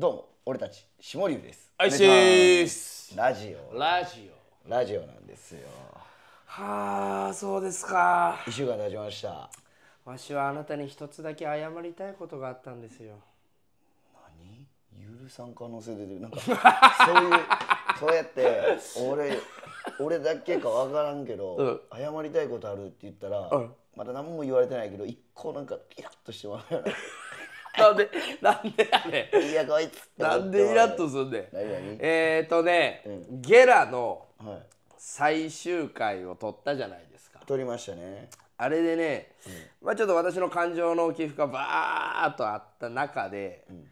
どうも俺たち下流ですアイシーラジオラジオラジオなんですよはあそうですか一週間経ちましたわしはあなたに一つだけ謝りたいことがあったんですよ何許さん可能性出てるなんか そういうそうやって俺俺だけかわからんけど、うん、謝りたいことあるって言ったら、うん、まだ何も言われてないけど一個なんかピラッとしてもらうなんで、なんでやねん。いや、こいつ。なんでイラッとすんねん。えっ、ー、とね、うん、ゲラの最終回を撮ったじゃないですか。撮りましたね。あれでね、うん、まあちょっと私の感情の起伏がバーっとあった中で、うん、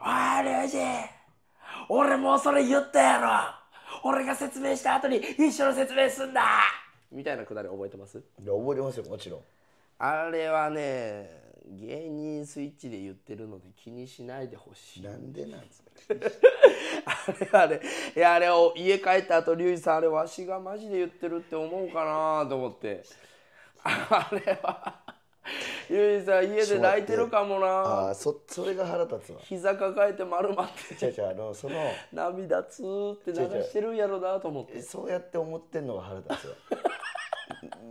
あー、リュウジ俺もうそれ言ったやろ俺が説明した後に一緒の説明すんだみたいなくだり覚えてますいや覚えてますよもちろんあれはね芸人スイッチで言ってるので気にしないでほしいなんでなんですか あれあれいやあれを家帰った後リュウジさんあれわしがマジで言ってるって思うかなと思ってあれはリュウジさん家で泣いてるかもなあそそれが腹立つわ膝抱えて丸まってちゃちゃあのその涙つーって流してるんやろなと思ってそうやって思ってんのが腹立つわ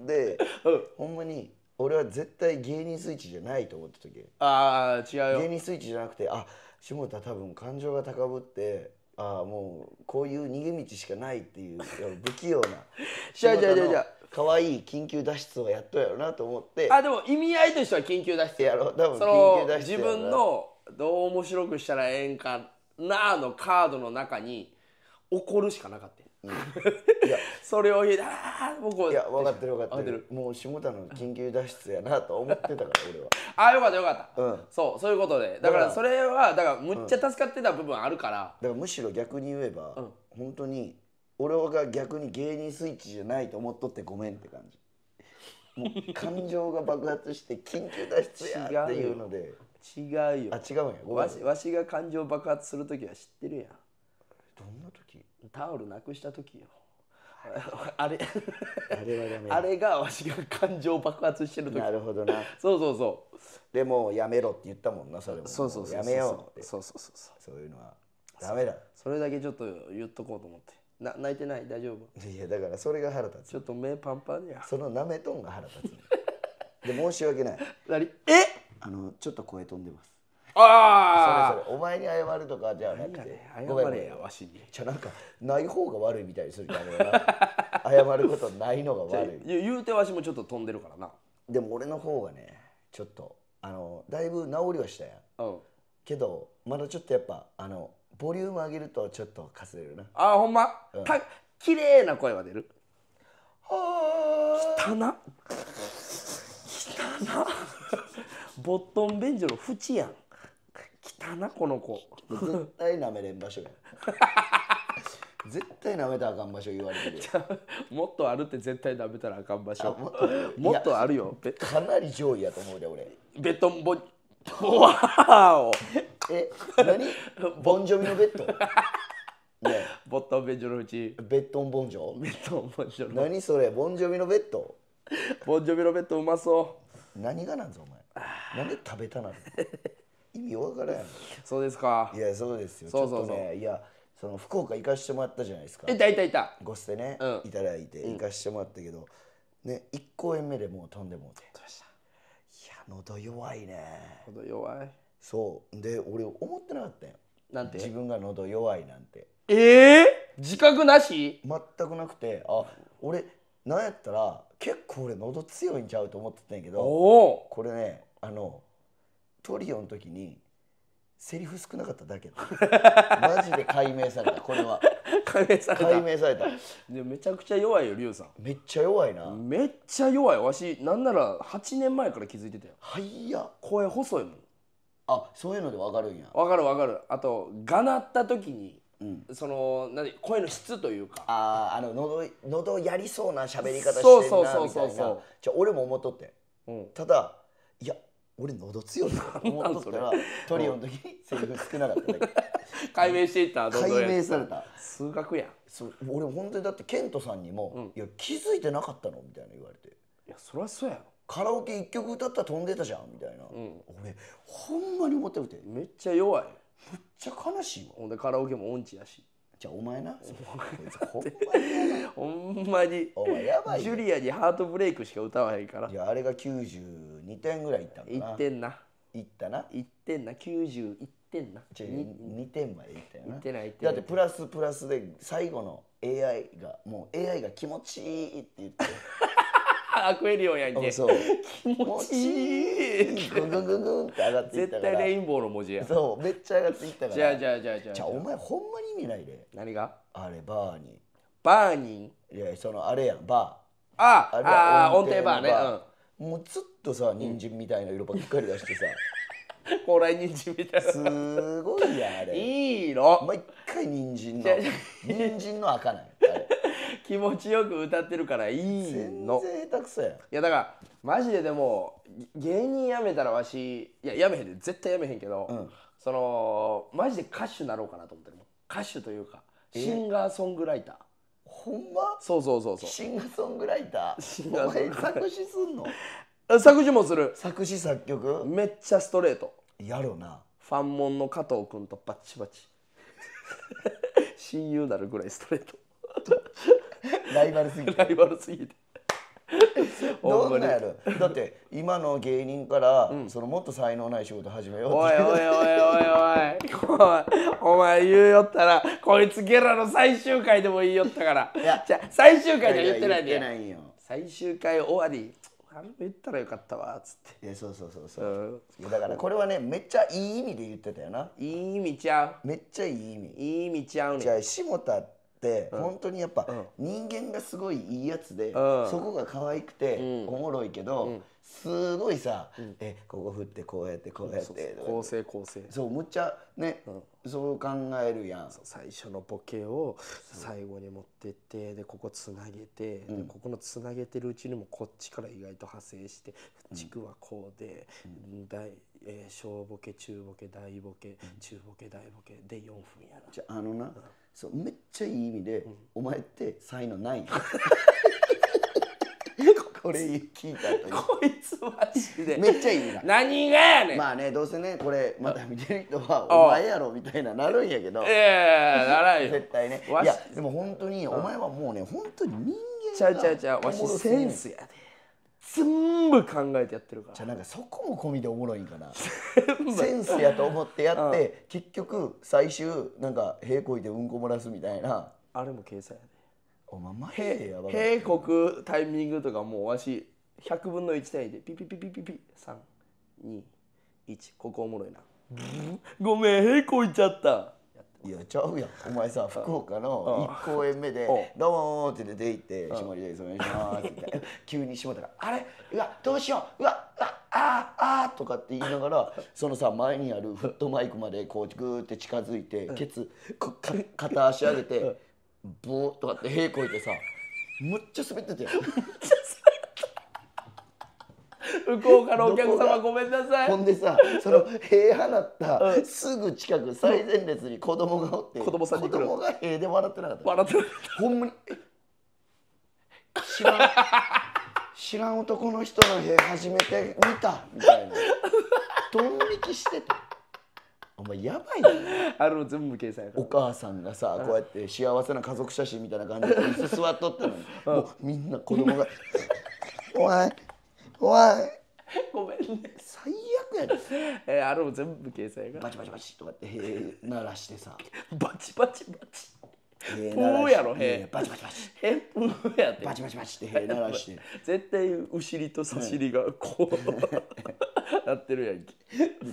で、うん、ほんまに俺は絶対芸人スイッチじゃないと思った時ああ違うよ芸人スイッチじゃなくてあ下田多分感情が高ぶってああもうこういう逃げ道しかないっていう不器用なじじじゃゃじゃあ可愛い緊急脱出をやっとやろうなと思ってあでも意味合いとしては緊急脱出やろう多分緊急脱出自分のどう面白くしたらええんかなのカードの中に怒るしかなかったそれを言うああいや分かってる分かってるもう下田の緊急脱出やなと思ってたから俺はああよかったよかった、うん、そうそういうことでだからそれはだからむっちゃ助かってた部分あるから、だからむしろ逆に言えば、ん、本当に俺が逆に芸人スイッチじゃないと思っとってごめんって感じもう感情が爆発して緊急脱出やっていうので違うよあ違うんやわしわしが感情爆発する時は知ってるやんどんな時タオルなくした時よあれあれはダメあれがわしが感情爆発してる時なるほどなそうそうそうでもやめろって言ったもんなそれもそうそうそうやめようってそうそうそうそうそういうのはダメだそれだけちょっと言っとこうと思ってな泣いてない大丈夫いやだからそれが腹立つちょっと目パンパンやそのなめとんが腹立つで申し訳ない えあのちょっと声飛んでますああそれそれお前に謝るとかじゃなくて、謝れやわしにじゃなんかない方が悪いみたいにするか 謝ることないのが悪い言うてわしもちょっと飛んでるからなでも俺の方がねちょっとあのだいぶ治りはしたやん、うん、けどまだちょっとやっぱあのボリューム上げるとちょっとかすれるなあほんま、うん、か綺麗な声は出るはあ汚な汚ボットン便所の縁やん来たなこの子絶対なめれん場所や 絶対なめたらあかん場所言われてるもっとあるって絶対なめたらあかん場所もっとあるよかなり上位やと思うで俺ベッドンボわおえ何 ボンジョビのベッド ねボットンベンジョのうちベッドンボンジョベッドンボンジョ何それボンジョビのベッドボンジョビのベッドうまそう何がなんぞお前何で食べたなの意味わからんんそうですかいやそうですよそうそうそうちょっとねいやその福岡行かしてもらったじゃないですかいたいたいたご捨てね、うんいただいて行かしてもらったけど、ね1公演目でもう飛んでもうてどうしたいや喉弱いね喉弱いそうで俺思ってなかったよなんて自分が喉弱いなんてええ自覚なし全くなくてあ俺なんやったら結構俺喉強いんちゃうと思ってたんやけどおおこれねあのトリオの時にセリフ少なかっただけマジで解明されたこれは解明された解明されたでめちゃくちゃ弱いよリュウさんめっちゃ弱いなめっちゃ弱いわしなんなら8年前から気づいてたよはいや声細いもんあそういうので分かるんや分かる分かるあとがなった時に、うん、その何声の質というかあああの喉どやりそうな喋り方してるなそうそうそうそうそう俺も思っとって、うん、ただいや俺喉強いなと 思ったんすからトリオの時セリフ少なかっただけ 解明していった解明された数学やんそう俺本当にだってケントさんにも「うん、いや気づいてなかったの?」みたいな言われて「いやそりゃそうやろ」カラオケ1曲歌ったら飛んでたじゃんみたいな、うん、俺ほんまに思ってるてめっちゃ弱いめっちゃ悲しいわほんでカラオケも音痴やしじゃあお前なほんまにお前やばい、ね、ジュリアにハートブレイクしか歌わへんからいやあれが90 2点ぐらいいったんかな1点ないったな1点な91点な 2, 点までいったよなってないだってプラスプラスで最後の AI がもう AI が気持ちいいって言ってアクエリオンやんけそう気持ちいいググググンって上がっていったから絶対レインボーの文字やそうめっちゃ上がっていったからじゃあじゃあじゃあじゃあじゃあお前ほんまに意味ないで何があれバーニーバーニーいやそのあれやんバーあああ音程バーねうんもうずっとさ人参みたいな色ばっかり出してさ、高 麗人参みたいなすごいやあれいいの毎回人参の人参の赤ないあ 気持ちよく歌ってるからいいの全然下手くそやいやだからマジででも芸人辞めたらわしいや辞めへんで絶対辞めへんけど、うんそのマジで歌手になろうかなと思ってる歌手というかシンガーソングライターほんまそうそうそうそうシンガーソングライターシンガーソングライター作詞すんの作詞もする作詞作曲めっちゃストレートやろなファンモンの加藤君とバッチバチ親友なるぐらいストレートライバルすぎてライバルすぎて どんなやだって今の芸人から、そのもっと才能ない仕事始めようっておいおいおいおいおいお前言うよったらこいつゲラの最終回でも言いよったからいやじゃ最終回じゃ言ってないでないよ最終回終わりあれ言ったらよかったわっつっていやそうそうそうそう、うん、だからこれはねめっちゃいい意味で言ってたよないい意味ちゃうめっちゃいい意味いい意味ちゃうねじゃあ下田ってって本当にやっぱ人間がすごいいいやつでそこが可愛くておもろいけどすごいさえここ振ってこうやってこうやって構成構成そうむっちゃねそう考えるやん最初のボケを最後に持ってってでここつなげてでここのつなげてるうちにもこっちから意外と派生して地区はこうで大えー、小ボケ中ボケ大ボケ中ボケ大ボケで4分やなじゃあのな、そうめっちゃいい意味で、お前って才能ない これ聞いたこいつマジでめっちゃいいな何がやねんまあねどうせねこれまた見てる人はお前やろみたいななるんやけどいやいやならんよ絶対ねいやでも本当にお前はもうね本当に人間がちゃうちゃうちゃうわしセンスやで全部考えてやってるからじゃあなんかそこも込みでおもろいんかな センスやと思ってやって、うん、結局最終なんか平こいてうんこ漏らすみたいなあれも計算やねおままへでやばいくタイミングとかもうわし100分の1単位でピピピピピピ321ここおもろいなごめん平こいちゃったいやちゃうやんお前さ福岡の1公演目で「どうも」って出て行って「下りですお願いします」って 急に下たら「あれうわどうしよううわうわあーあー」とかって言いながら そのさ前にあるフットマイクまでこうグーって近づいてケツ片足上げてボーとかって屁こいてさむっちゃ滑ってたよ。福岡のお客様ごめんなさいほんでさその塀放ったすぐ近く最前列に子供がおって、子供さんに子供が塀で笑ってなかった笑ってなかったほんまに知らん知らん男の人の塀初めて見たみたいなドン引きしてたお前やばいよ、あの全部掲載お母さんがさこうやって幸せな家族写真みたいな感じで椅子座っとったのにもうみんな子供が「おいおい ごめんね最悪やで、えー、あれも全部掲載がバチバチバチとかって、え鳴らしてさ バチバチバチプーやろへバチバチバチへプーやってバチバチバチってへ鳴らして絶対お尻と差しりがこう、なってるやんけ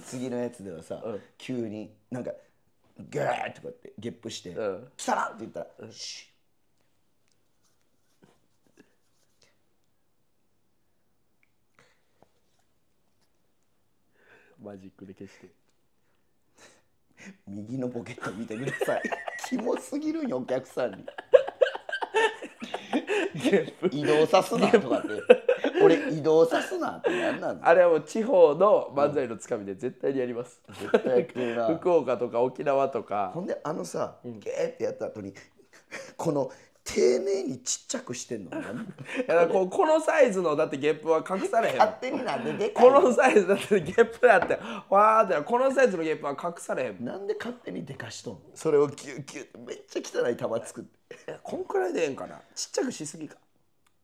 次のやつではさ、急になんか「グー!」とかってゲップして「来たな!」って言ったら「シュッマジックで消して右のポケット見てください キモすぎるんよお客さんに移動さすなとかって俺移動さすなって何なんあれはもう地方の漫才のつかみで絶対にやります、絶対やってるな福岡とか沖縄とかほんであのさ、ゲーってやった後にこの丁寧にちっちゃくしてんの ここのサイズのだってゲップは隠されへん勝手になんででかいこのサイズだってゲップだってわーってこのサイズのゲップは隠されへんなんで勝手にでかしとんのそれをギュギュめっちゃ汚い玉作ってこんくらいでええんかなちっちゃくしすぎか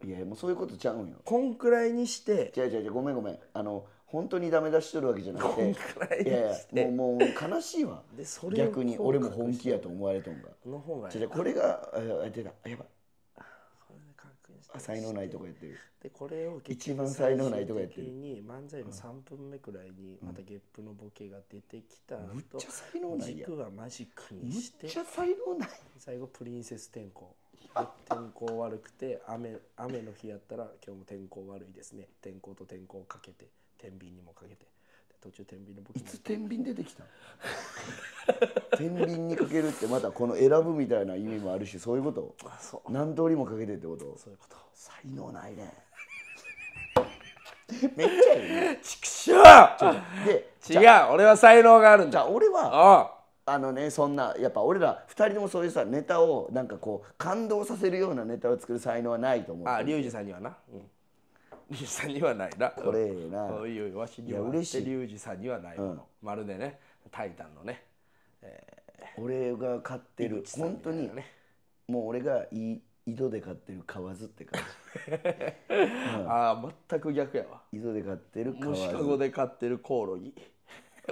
いやもうそういうことちゃうんよこんくらいにして違う違う違うごめんごめんあの本当にダメ出しとるわけじゃなくていやいやもうもう悲しいわ逆に俺も本気やと思われとんがの方がこれがあ出たやばい才能ないとかやってるでこれを一番才能ないとかやってるに漫才の3分目くらいにまたゲップのボケが出てきたむっちゃ才能ない軸はマジックにしてむっちゃ才能ない最後プリンセス天候天候悪くて雨雨の日やったら今日も天候悪いですね天候と天候をかけて天秤にもかけて途中天秤の武器いつ天秤出てきた 天秤にかけるってまたこの選ぶみたいな意味もあるしそういうこと何通りもかけてってことそういうこと才能ないね めっちゃいいねちくしょう違う俺は才能があるんだじゃあ俺はあのねそんなやっぱ俺ら2人ともそういうさネタをなんかこう感動させるようなネタを作る才能はないと思うあリュウジさんにはな、うん西さんにはないなこれなそういうわしにはいやしい龍二さんにはないもの、うんまるでねタイタンのね、え俺が買ってるー、本当にね、もう俺がいい井戸で買ってる蛙って感じ、ああ全く逆やわ井戸で買ってる河シカゴで飼ってるコオロギ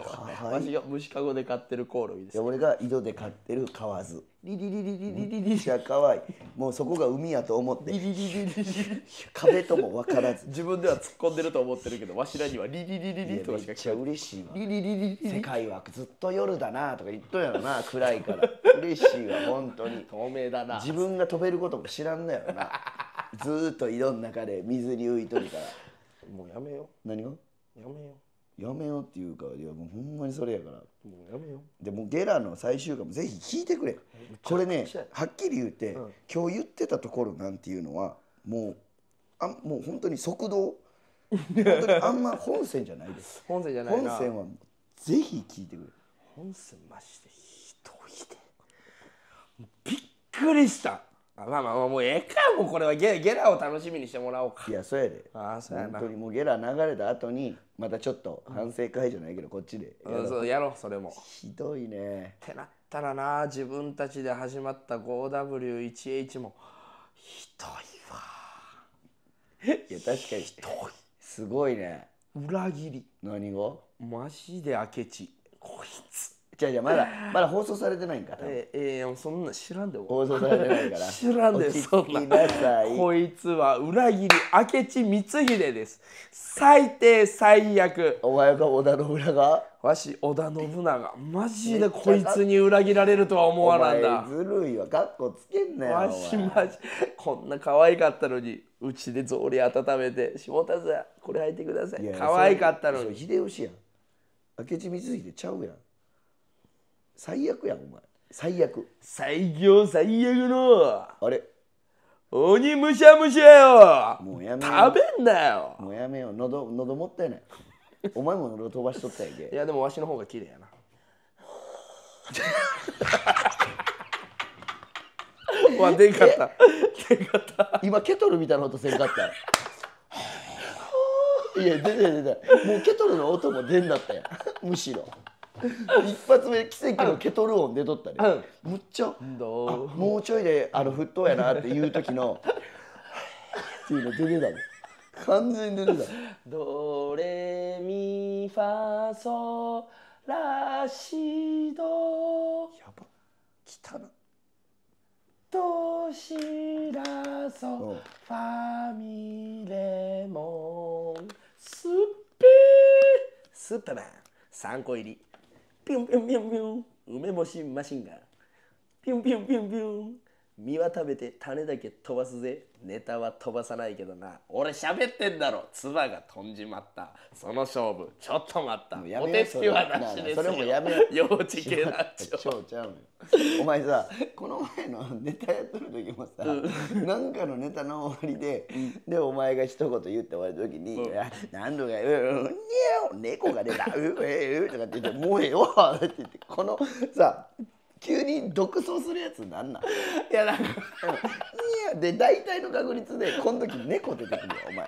はい、わしが虫かごで飼ってるコオロギです俺が井戸で飼ってるカワズリリリリリリリリシャかわいもうそこが海やと思ってリリリリリリ壁とも分からず自分では突っ込んでると思ってるけどわしらにはリリリリリとかしかめっちゃ嬉しいわリリリリリ世界はずっと夜だなとか言っとんやろな暗いから嬉しいわ本当に透明だな自分が飛べることも知らんのやろなずっと井戸の中で水に浮いとるからもうやめよう何がやめようやめようっていうかいやもうほんまにそれやからもうやめよでもゲラの最終回もぜひ聞いてくれこれねはっきり言って、うん今日言ってたところなんていうのはもうあもう本当に速度 本当にあんま本線じゃないです本線じゃない本線はぜひ聞いてくれ本線マジでひどいでびっくりしたあまあまあもうええかもうこれはゲゲラを楽しみにしてもらおうかいやそうやであそうやな本当にもうゲラ流れた後にまたちょっと反省会じゃないけどこっちでやろう,、うん、そうやろうそれもひどいねってなったらな自分たちで始まった 5W1H もひどいわいや確かにひどいすごいね裏切り何がマジで明智こいつじゃじゃまだまだ放送されてないんか多ええー、そんな知らんで放送されてないから 知らんでそんなこいつは裏切り明智光秀です最低最悪お前が織田信長わし織田信長マジでこいつに裏切られるとは思わなんだずるいわかっこつけんなよわしマジこんな可愛かったのにうちで草履温めて「下田さんこれ履いてください」可愛かったのに秀吉やん明智光秀ちゃうやん最悪やお前最悪最強最悪のあれ鬼むしゃむしゃよもうやめ食べんなよもうやめよ喉喉もったいないお前も喉飛ばしとったやけいやでもわしの方が綺麗やな わでんかったでんかった今ケトルみたいな音せんかったいや出て出てもうケトルの音も出んだったやむしろ一発目奇跡のケトル音出とったり、うん、むっちゃもうちょいであの沸騰やなっていう時の っていうの出てたの完全に出てたドレミファソラシドやばきたなドシラソファミレモンすっぺースッな3個入り乒乒乒乒，有面没心没性格，乒乒乒乒。身は食べて種だけ飛ばすぜネタは飛ばさないけどな俺喋ってんだろ唾が飛んじまったその勝負ちょっと待ったお手つきはなしですよそれもやめよ幼稚系なっち ちゃうお前さこの前のネタやってる時もさ、うん、なんかのネタの終わりで、でお前が一言言って終わる時に「うん、何度か言う猫が出たうえうとかって言って「もうええわ」って言ってこのさ急に独走するやつなんなんいやなんか「ミで大体の確率でこの時猫出てくるよお前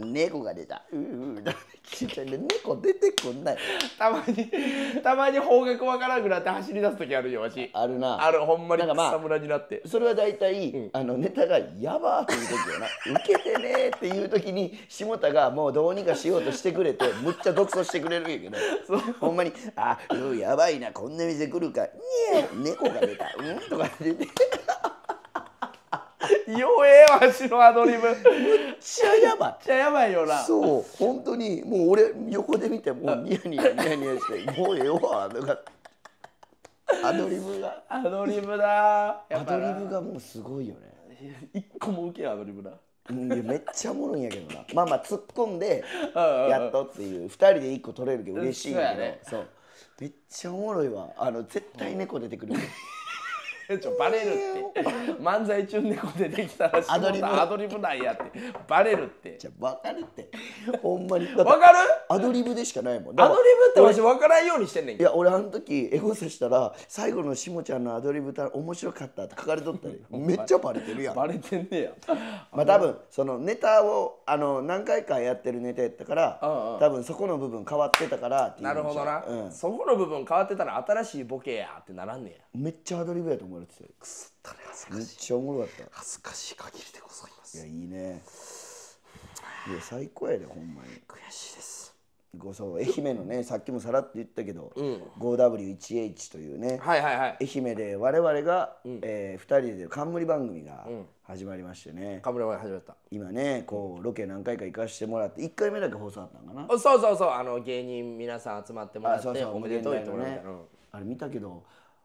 「ミャオ猫が出た」うう猫出てくんないたまにたまに方角わからなくなって走り出す時あるよわしあるなあるほんまに草むらになって、まあ、それは大体、うん、あのネタが「やば」っていう時よな「ウケてね」っていう時に下田がもうどうにかしようとしてくれて むっちゃ独走してくれるんやけどほんまに「あやばいなこんな店来るか」「にえ猫が出た」「うん?」とか出て。弱えわしのアドリブむっちゃやばいっちゃやばいよなそう本当にもう俺横で見てもうニヤニヤニヤニヤしてもうええわとかアドリブがアドリブだアドリブがもうすごいよね一個も受けアドリブだめっちゃおもろいんやけどなまあまあ突っ込んでやっとっていう2人で1個取れるけど嬉しいんやけど、そうめっちゃおもろいわあの絶対猫出てくる店長バレるって漫才中猫出てきたらアドリブアドリブなんやってバレるってじゃ分かるってほんまに分かるアドリブでしかないもんアドリブって私分からんようにしてんねんいや俺あの時エゴサしたら最後のしもちゃんのアドリブた面白かったって書かれとったり めっちゃバレてるやんバレてんねや まあ多分そのネタをあの何回かやってるネタやったから、うんうん、多分そこの部分変わってたからっていうなるほどな、うん、そこの部分変わってたら新しいボケやってならんねやめっちゃアドリブやと思うれてくすったね恥ずかしいめっちゃおもろかった恥ずかしい限りでございますいやいいね いや最高やでほんまに悔しいですごそう愛媛のねさっきもさらっと言ったけど、うん 5W1H というね、はいはいはい愛媛で我々が、えー、2人でる冠番組が始まりましてね、冠ムラ始まった今ねこうロケ何回か行かしてもらって1回目だけ放送あったんかなあそうそうそうあの芸人皆さん集まってもらってそうそうおめでとう言ってもらうたあれ見たけど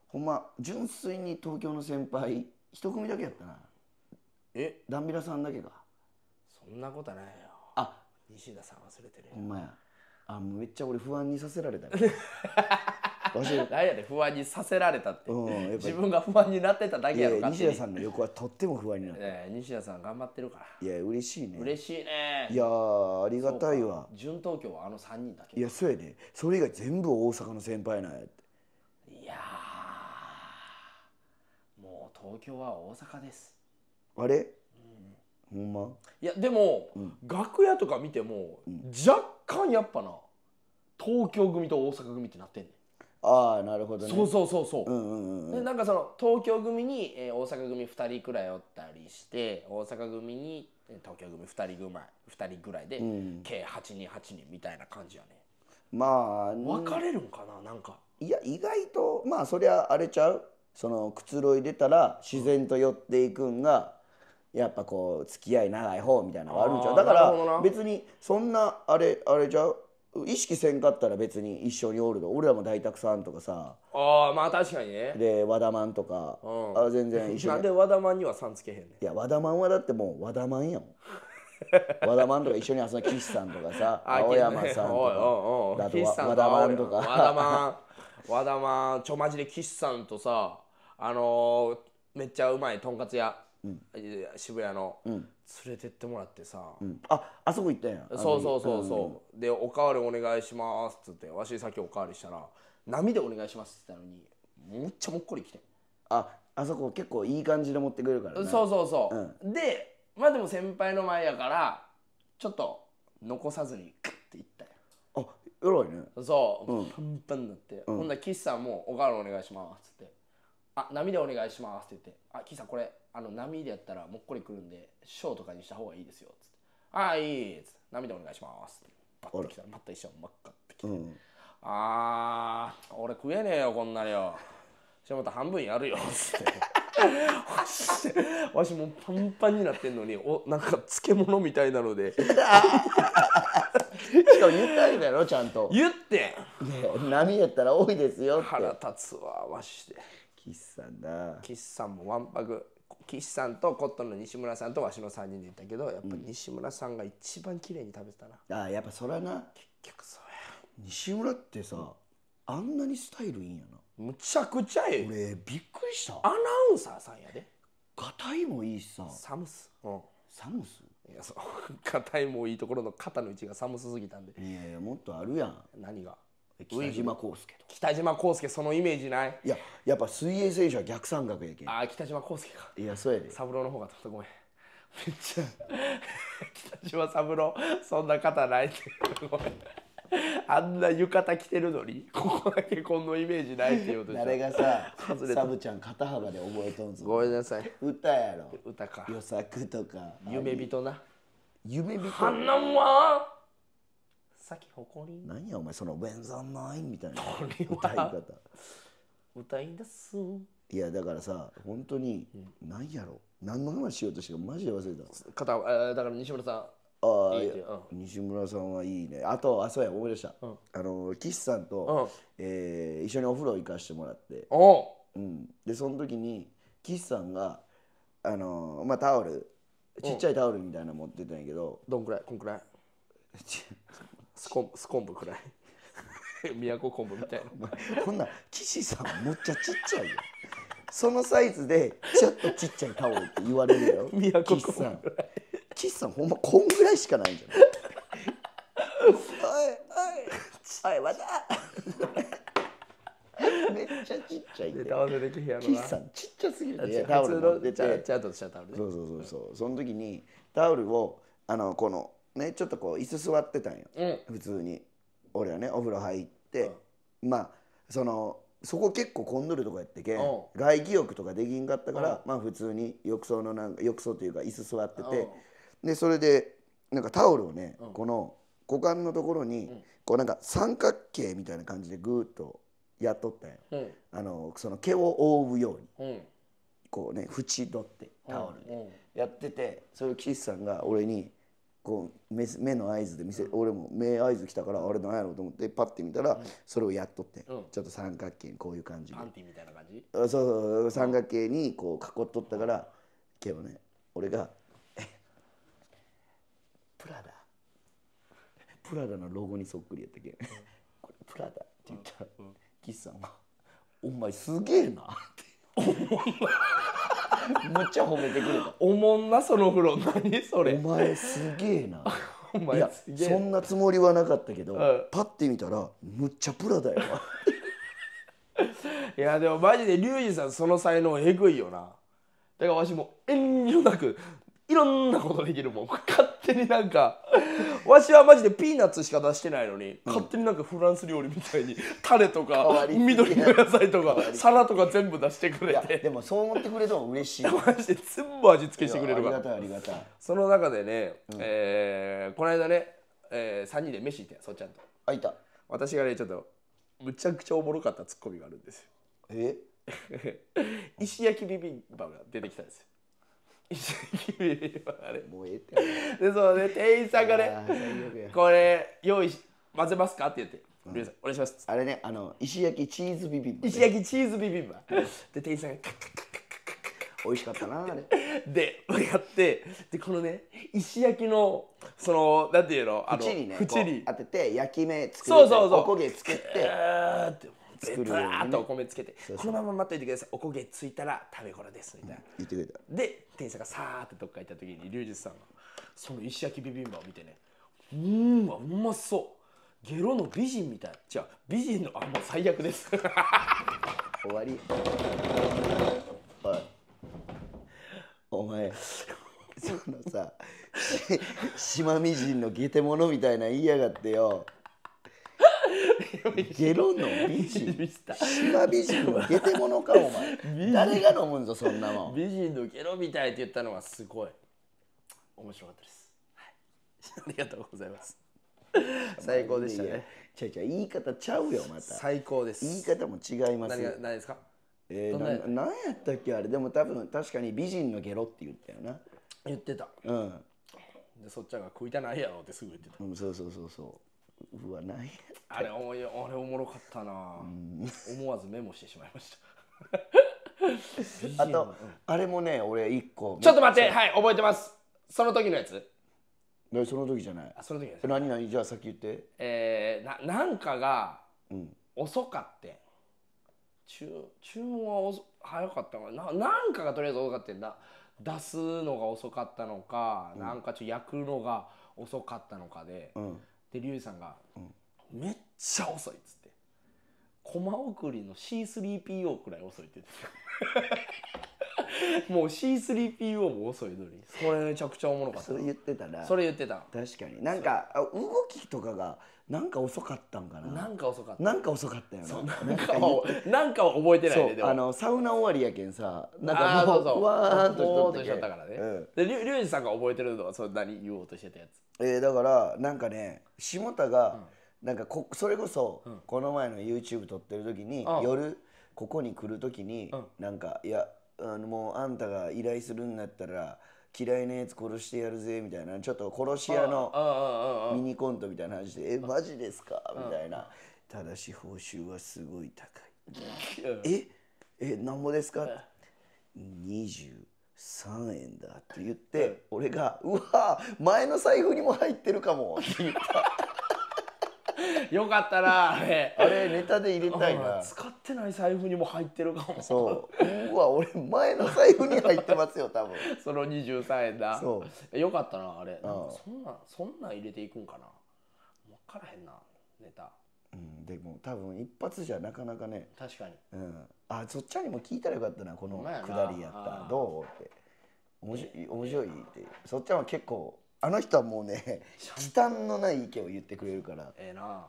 ほんま純粋に東京の先輩一組だけやったなえダンビラさんだけかそんなことないよあ西田さん忘れてるほんまやあめっちゃ俺不安にさせられたよ何 やで不安にさせられたって、うん、自分が不安になってただけやろか西田さんの横はとっても不安になったえ西田さん頑張ってるからいや嬉しいね嬉しいねいやありがたいわ準東京はあの3人だけいやそうやねそれ以外全部大阪の先輩なんやって東京は大阪ですあれ、うん、ほんまいやでも、うん、楽屋とか見ても、うん、若干やっぱな東京組と大阪組ってなってんねんああなるほどねそうそうそうそう,、うんうんうん、でなんかその東京組に、えー、大阪組2人くらいおったりして大阪組に東京組2人ぐらい2人ぐらいで、うん、計8人8人みたいな感じやねまあ分かれるんかななんかいや意外とまあそりゃあれちゃうそのくつろいでたら自然と寄っていくんがやっぱこう付き合い長い方みたいなのがあるんちゃうだから別にそんなあれあれじゃ意識せんかったら別に一緒におるの俺らも大沢さんとかさあまあ確かにねで和田マンとか、あ全然 一緒なんで和田マンにはさんつけへんねんいや和田マンはだってもう和田マンやもん 和田マンとか一緒に遊んだ岸さんとかさ 青山さんとかだと和田マンとか和田マン和田マンちょまじで岸さんとさあのー、めっちゃうまいとんかつ屋、うん、渋谷の、うん、連れてってもらってさ、うん、ああそこ行ったんやそうそうそうそう、で「おかわりお願いします」っつってわしさっきおかわりしたら「波でお願いします」って言ったのにむっちゃもっこりきてああそこ結構いい感じで持ってくれるから、ね、そうそうそう、うん、でまあでも先輩の前やからちょっと残さずにクッていったよあ偉いねそう、うん、パンパンになって、うん、ほんなら岸さんも「おかわりお願いします」っつってあ涙お願いします」って言って「あキーさんこれあの波でやったらもっこりくるんでショーとかにした方がいいですよ」っつって「あいい」っつって「涙お願いします」ってバッとたらまた一緒真っ赤ってきて「うん、ああ俺食えねえよこんな量」じゃまた半分やるよ」っつって。わしもうパンパンになってんのにおなんか漬物みたいなので しかも言ったあだたろちゃんと言って波やったら多いですよって腹立つわわしで。岸さんだ岸さんもわんぱく岸さんとコットンの西村さんとわしの3人で行ったけどやっぱ西村さんが一番綺麗に食べてたな、ああやっぱそれはな結局そうや西村ってさ、あんなにスタイルいいんやなむちゃくちゃええ俺びっくりしたアナウンサーさんやでガタイもいいしさサムスうんサムスいやそう硬いもいいところの肩の位置が寒すすぎたんでいやいやもっとあるやん何が北島康介北島康介そのイメージないいややっぱ水泳選手は逆三角やけんああ北島康介かいやそうやで三郎の方がたごめんめっちゃ北島三郎そんな方ないってごめんあんな浴衣着てるのにここだけこのイメージないっていうこと誰がさサブちゃん肩幅で覚えとんぞごめんなさい歌やろ歌か予作とか夢人な夢人んは先誇り何やお前その「便座ない」みたいな歌い方歌い出すいやだからさ本当に何やろ何の話しようとしてマジで忘れた方えだから西村さんああい西村さんはいいねあとあそうや思い出した、うんあの岸さんうとん、えー一緒にお風呂行かしてもらって、おううん、でその時に岸さんがあのまあタオルちっちゃいタオルみたいなの持ってたんやけど、どんくらいこんくらいち スコスコンブくらい 都昆布みたいなこんなん岸さんむっちゃちっちゃいよそのサイズでちょっとちっちゃいタオルって言われるよ 都昆布岸さん岸さんほんまこんぐらいしかないんじゃないおいおいおいまためっちゃちっちゃいんできへんやろさんちっちゃすぎるタオルちゃちゃんとしたタオルそうそうそうそうその時にタオルをあのこのねちょっとこう椅子座ってたんよ、普通に俺はねお風呂入って、まあそのそこ結構混んどるとこやってけ外気浴とかできんかったから、まあ普通に浴槽のなんか浴槽というか椅子座っててでそれでなんかタオルをね、この股間のところに、こうなんか三角形みたいな感じでぐーっとやっとったんよ、あのその毛を覆うように、こうね縁取ってタオルで、やっててそれを岸さんが俺にこう目目の合図で見せ、俺も目合図来たからあれなんやろうと思ってパッて見たら、それをやっとって、ちょっと三角形にこういう感じでパンティみたいな感じそうそう三角形にこう囲っとったから、けどね俺が「プラダプラダのロゴにそっくりやったけん、これプラダ」って言ったら、岸さんが「お前すげえな」って。むっちゃ褒めてくれたおもんなその風呂 何それお前すげえな お前そんなつもりはなかったけど、うん、パッて見たらむっちゃプラだよいやでもマジでリュウジさんその才能えぐいよなだからわしも遠慮なくいろんなことできるもん勝手になんかわしはマジでピーナッツしか出してないのに、うん勝手になんかフランス料理みたいにタレとか緑の野菜とか皿とか全部出してくれてでもそう思ってくれても嬉しいマジで全部味付けしてくれるかありがたいありがたいその中でね、えーこの間ね、え3人で飯行ってそっちゃんとあいた私がねちょっとむちゃくちゃおもろかったツッコミがあるんですよえ 石焼きビビンバが出てきたんですよ石切あれもうええってでそうね店員さんがね「これ用意し混ぜますか?」って言って「ルイさんお願いします」あれねあの石焼きチーズビビンバ石焼きチーズビビンバで店員さんがカッカッカッ美味しかったなあれでやってでこのね石焼きのそのなんていうのあの縁にね縁に当てて焼き目作ってそうそうそうおこげ作ってって作るように、っとお米つけてこのまま待っといてくださいおこげついたら食べ頃ですみたいな、うん、言ってくれたで店員さんがさーってどっか行った時に龍二さんがその石焼きビビンバを見てねうんうまそうゲロの美人みたいじゃあ美人のあんま最悪です終わりおいお前そのさ島美人のゲテモノみたいな言いやがってよ ゲロの美人島美人はゲテモノかお前 誰が飲むんぞそんなもん美人のゲロみたいって言ったのはすごい面白かったです、はい、ありがとうございます最高でしたね違ちゃう言い方ちゃうよまた最高です言い方も違います何ですかえー、な何やったっけあれでも多分確かに美人のゲロって言ったよな言ってたうんでそっちゃんが食いたないやろってすぐ言ってた、うん、そうそうそうそううわないあれおあれおもろかったな、うん、思わずメモしてしまいました あと、あれもね俺一個ちょっと待ってはい覚えてますその時のやつその時じゃないその時です何何じゃあき言ってえー、ななんかが遅かって、うん、注注文は早かったななんかがとりあえず遅かってんだ出すのが遅かったのか、うん、なんかちょっと焼くのが遅かったのかで、うんで龍さんが、めっちゃ遅い」っつって「コマ送りの C3PO くらい遅い」って言って もう C3PO も遅いのにそれめちゃくちゃおもろかったそれ言ってたなそれ言ってた確かになんか動きとかがなんか遅かったんかななんか遅かったなんか遅かったよななんかなんかは覚えてないねあのサウナ終わりやけんさなんかもうそうそうわーっとしとったからね、うん、でリュウジさんが覚えてるのはそな何言おうとしてたやつえー、だからなんかね下田が、うん、なんかこそれこそ、この前の YouTube 撮ってる時に、夜ここに来る時に、なんかいやあのもうあんたが依頼するんだったら嫌いなやつ殺してやるぜみたいなちょっと殺し屋のミニコントみたいな話で「えマジですか?」みたいな「ただし報酬はすごい高い」え「ええなんぼですか?」23円だって言って俺が「うわ前の財布にも入ってるかも」って言った。よかったなあれあれネタで入れたいな使ってない財布にも入ってるかもそううわ俺前の財布に入ってますよ多分 その23円だそうよかったなあれなんそんなそんなん入れていくんかな分からへんなネタうんでも多分一発じゃなかなかね確かに、うん、あそっちにも聞いたらよかったなこのくだりやったどうって面白い面白いってそっちは結構あの人はもうね時短のない意見を言ってくれるからええな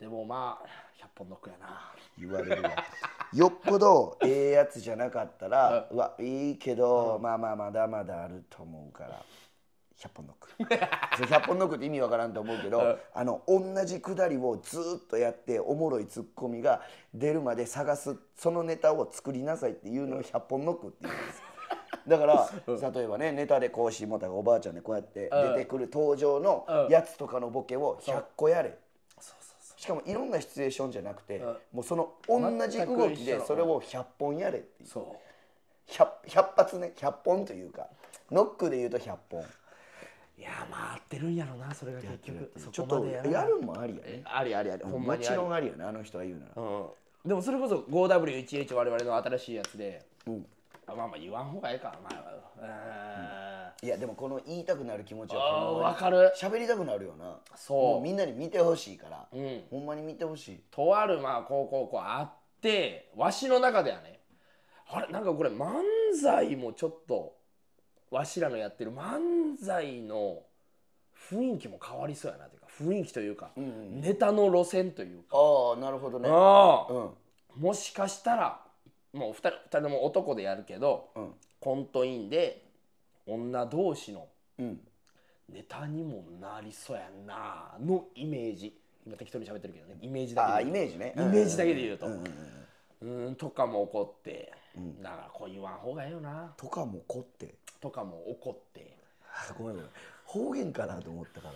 でもまあ100本ノックやな言われるわよっぽどええやつじゃなかったら、うわいいけど、うんまあまあまだまだあると思うから100本ノック100 本ノックって意味わからんと思うけど、あの同じくだりをずっとやっておもろいツッコミが出るまで探すそのネタを作りなさいっていうのを100本ノックって言うんですだから、例えばねネタでこうしもたがおばあちゃんでこうやって出てくる登場のやつとかのボケを100個やれ、しかもいろんなシチュエーションじゃなくて、もうその同じ動きでそれを100本やれっていう 100, 100発ね100本というかノックで言うと100本いやまあ合ってるんやろなそれが結局ちょっとやるんもありやねありありありほんまもちろんありやねあの人が言うなら、うんでもそれこそ 5W1H 我々の新しいやつで、うんまあまあ言わん方がいいかまあ、うん、いやでもこの言いたくなる気持ちはわかる喋りたくなるよなそうみんなに見てほしいから、うん、ほんまに見てほしいとあるまあこうこうこうあってわしの中ではねあれなんかこれ漫才もちょっとわしらのやってる漫才の雰囲気も変わりそうやなというか雰囲気というか、うんうん、ネタの路線というかああなるほどねあ、うん、もしかしたらもう 2, 人とも男でやるけど、うん、コントインで女同士のネタにもなりそうやなのイメージ今適当に喋ってるけどねイメージだけでイメージねイメージだけで言うと、うんとかも怒って、うん、だからこう言わん方がええよなとかも怒ってとかも怒ってごめんごめん方言かなと思ったから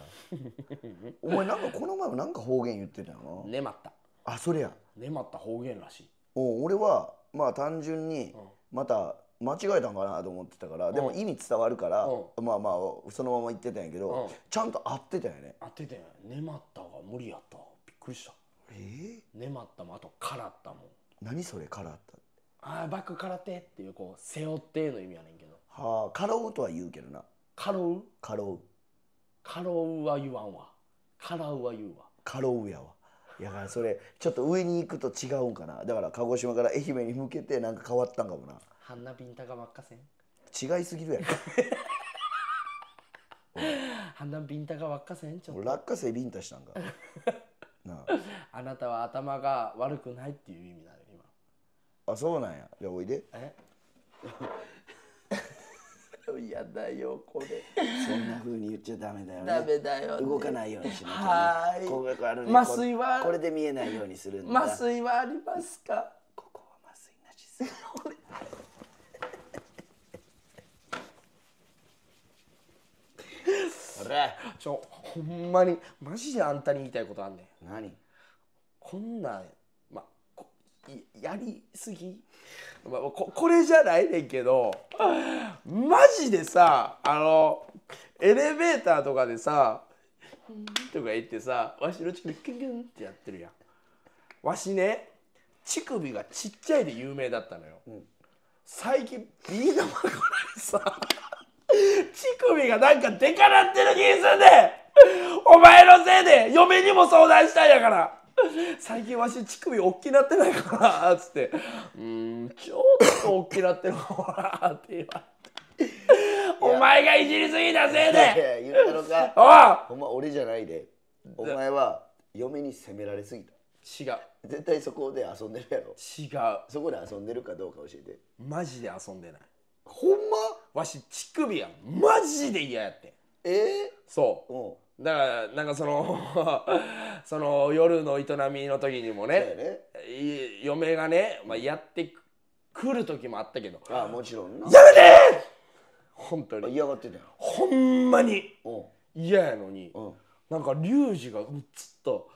お前なんかこの前もなんか方言言ってたよなねまったあそれやねまった方言らしいお俺はまあ単純にまた間違えたんかなと思ってたからでも意味伝わるからまあまあそのまま言ってたんやけどちゃんと合ってたんやね合ってたんやまったが無理やったびっくりしたええまったもあとからったも何それからったああバックらてっていうこう背負っての意味やねんけどはあかろうとは言うけどなかろうかろうかろうは言わんわからうは言うわかろうやわやからそれちょっと上に行くと違うんかなだから鹿児島から愛媛に向けてなんか変わったんかもなハンナビンタガマッカセ違いすぎるやん ハンナビンタガマッカセちょっと落花生ビンタしたんか なああなたは頭が悪くないっていう意味だよ今あそうなんやじゃおいでえ と嫌だよこれ そんな風に言っちゃダメだよねダメだよ、ね、動かないようにしなきゃ、はいある、麻酔はこれで見えないようにするんだ麻酔はありますかここは麻酔なしす俺 ちょほんまにマジであんたに言いたいことあんねん何こんなやりすぎ、まあ、ここれじゃないねんけどマジでさあのエレベーターとかでさ「とか言ってさわしの乳首キュンキュンってやってるやん。わしね乳首がちっちゃいで有名だったのよ。うん、最近ビー玉からさ乳首がなんかでかなってる気すんでお前のせいで嫁にも相談したんやから。最近わし乳首おっきなってないから」っつって「うんちょっとっきなってるかな」って言われて「お前がいじりすぎたせいで!」言ったのかお前俺じゃないでお前は嫁に責められすぎた違う絶対そこで遊んでるやろ違うそこで遊んでるかどうか教えてマジで遊んでないほんまわし乳首はマジで嫌やってええー、そう、うんだからなんかその その夜の営みの時にもねい嫁がね、まあ、やってくる時もあったけど「ああもちろんなやめて!」本当に嫌がってたよほんまに嫌やのにうん、なんかリ二ウジがうつっと。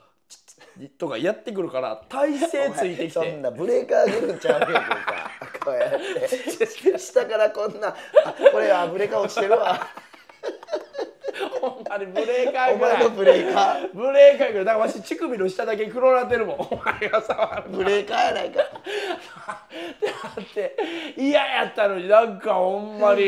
とかやってくるから体勢ついてきてそんなブレーカーゲルちゃうけどさこうやって下からこんな「あこれあブレーカー落ちてるわ」あれブレーカーぐらいブレーカーブレーカーぐらいだからわし乳首の下だけ黒なってるもんお前が触るブレーカーやないかって嫌やったのになんかほんまに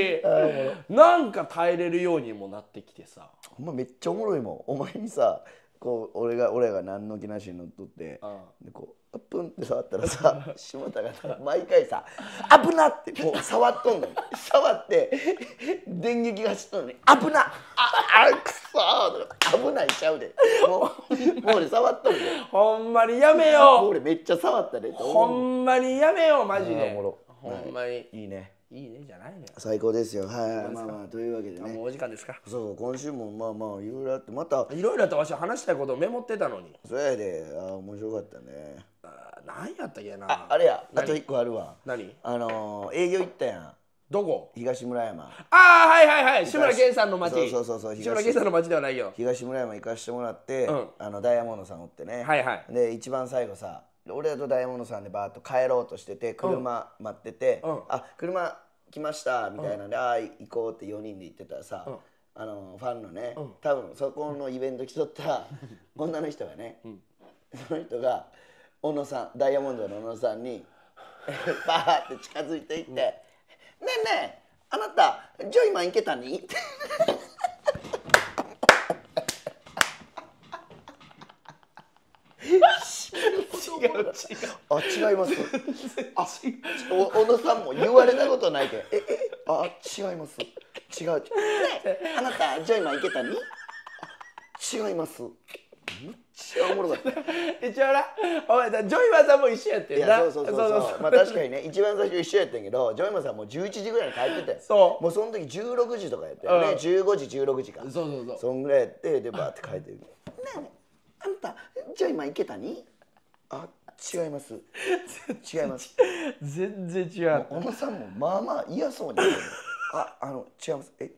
なんか耐えれるようにもなってきてさほんまめっちゃおもろいもんお前にさこう俺が俺が何の気なしに乗っとってでこうプンって触ったらさ下田が毎回さ「危な!」ってこう触っとんの 触って電撃が走っとんのに「危なああくそ!」危ないちゃうでもうもう俺触っとるでほんまにやめよう俺めっちゃ触ったでほんまにやめようマジでほんまにいいねいいねじゃないのよ最高ですよはいまあまあというわけでねもうお時間ですかそう今週もまあまあいろいろあってまたいろいろとわし話したいことをメモってたのにそうやであ面白かったねあ何やったっけなああれやあと一個あるわ何あのー、営業行ったやんどこ東村山ああはいはいはい志村けんさんの町そうそうそうそう志村けんさんの町ではないよ東村山行かしてもらって、うん、あのダイヤモンドさんおってねはいはいで一番最後さ俺らとンドさんでバーッと帰ろうとしてて車待ってて「あ車来ました」みたいなんで「ああ行こう」って4人で行ってたらさ、あのファンのね、多分そこのイベント来とった女の人がね、その人が小野さんダイヤモンドの小野さんにバーって近づいていって「ねえねえあなたジョイマン行けたに?」って。と思うあ違いますあ小野さんも言われたことないでええあ違います違うあなたジョイマン行けたに違いますむっちゃおもろかった一応なお前ジョイマンさんも一緒やってんなそうそうそうそうまあ確かにね一番最初一緒やってんけどジョイマンさんもう11時ぐらいに帰っててそうもうその時16時とかやってね、うん、15時16時かそうそうそうそんぐらいやってでバーって帰ってるねえあんたジョイマン行けたにあ違います違います全然違う小野さんもまあまあ嫌そうにああの違いますえ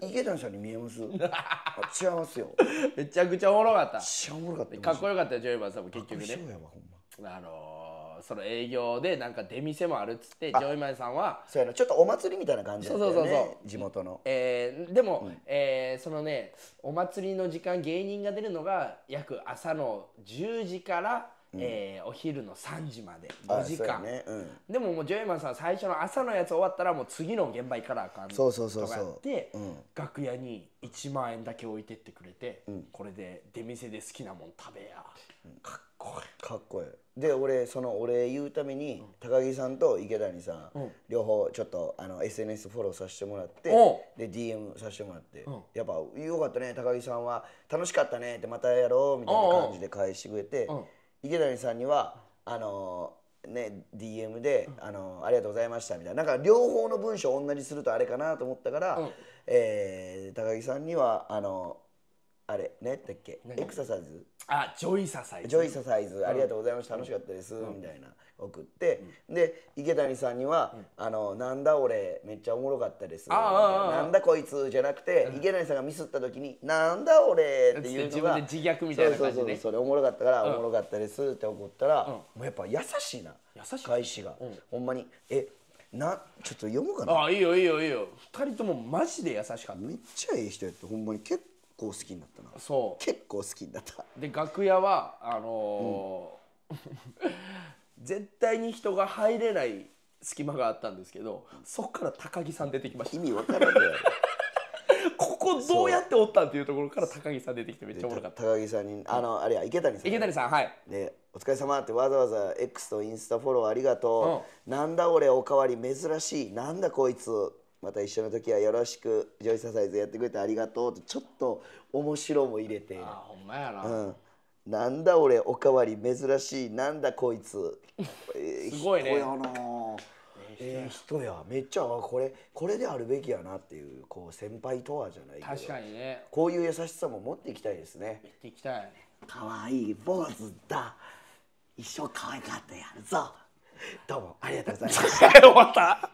池谷さんに見えます 違いますよめちゃくちゃおもろかったちゃおもろかったかっこよかったジョイマンさんも結局ねあのー、その営業でなんか出店もあるっつってジョイマンさんはそうやなちょっとお祭りみたいな感じだったよ、ね、そうそうそう地元の、えー、でも、うん、えー、そのねお祭りの時間芸人が出るのが約朝の10時からえー、お昼の3時まで5時間、ねうん、でももうジョイマンさん最初の朝のやつ終わったらもう次の現場行かなあかんとかやって楽屋に1万円だけ置いてってくれて、うん、これで出店で好きなもん食べや、うん、かっこいいかっこいいで俺そのお礼言うために高木さんと池谷さん、両方ちょっとあの SNS フォローさせてもらってで DM させてもらって、やっぱ「よかったね高木さんは楽しかったね」ってまたやろうみたいな感じで返してくれて。池谷さんにはあのね DM で、あのありがとうございました」みたいななんか両方の文章を同じするとあれかなと思ったから、うん、えー、高木さんにはあのあれねだっけエクササイズあジョイササイズジョイササイズありがとうございました、楽しかったです、みたいな送って、で池谷さんには、あのなんだ俺めっちゃおもろかったですなんだこいつじゃなくて、池谷さんがミスった時になんだ俺っていう自分で自虐みたいな感じでそれおもろかったからおもろかったですって怒ったら、もうやっぱ優しいな優しい返しが、ほんまにえなちょっと読むかなあいいよいいよいいよ2人ともマジで優しかっためっちゃいい人やってほんまに結構構好きになったなそう結構好きになったで楽屋はあのーうん、絶対に人が入れない隙間があったんですけどそっから高木さん出てきました意味わからんね ここどうやっておったんっていうところから高木さん出てきてめっちゃおもろかった高木さんにあのあれや池谷さん池谷さんはいでお疲れ様ってわざわざ X とインスタフォローありがとう、うん、なんだ俺おかわり珍しいなんだこいつまた一緒の時はよろしくジョイササイズやってくれてありがとうとちょっと面白も入れてあほんまやな、うん、なんだ俺おかわり珍しいなんだこいつすごいね人やなえー、人やめっちゃこれこれであるべきやなっていうこう先輩とはじゃないけど確かにねこういう優しさも持っていきたいですね持っていきたいかわいい坊主だ一生可愛かったやるぞどうもありがとうございました 終わった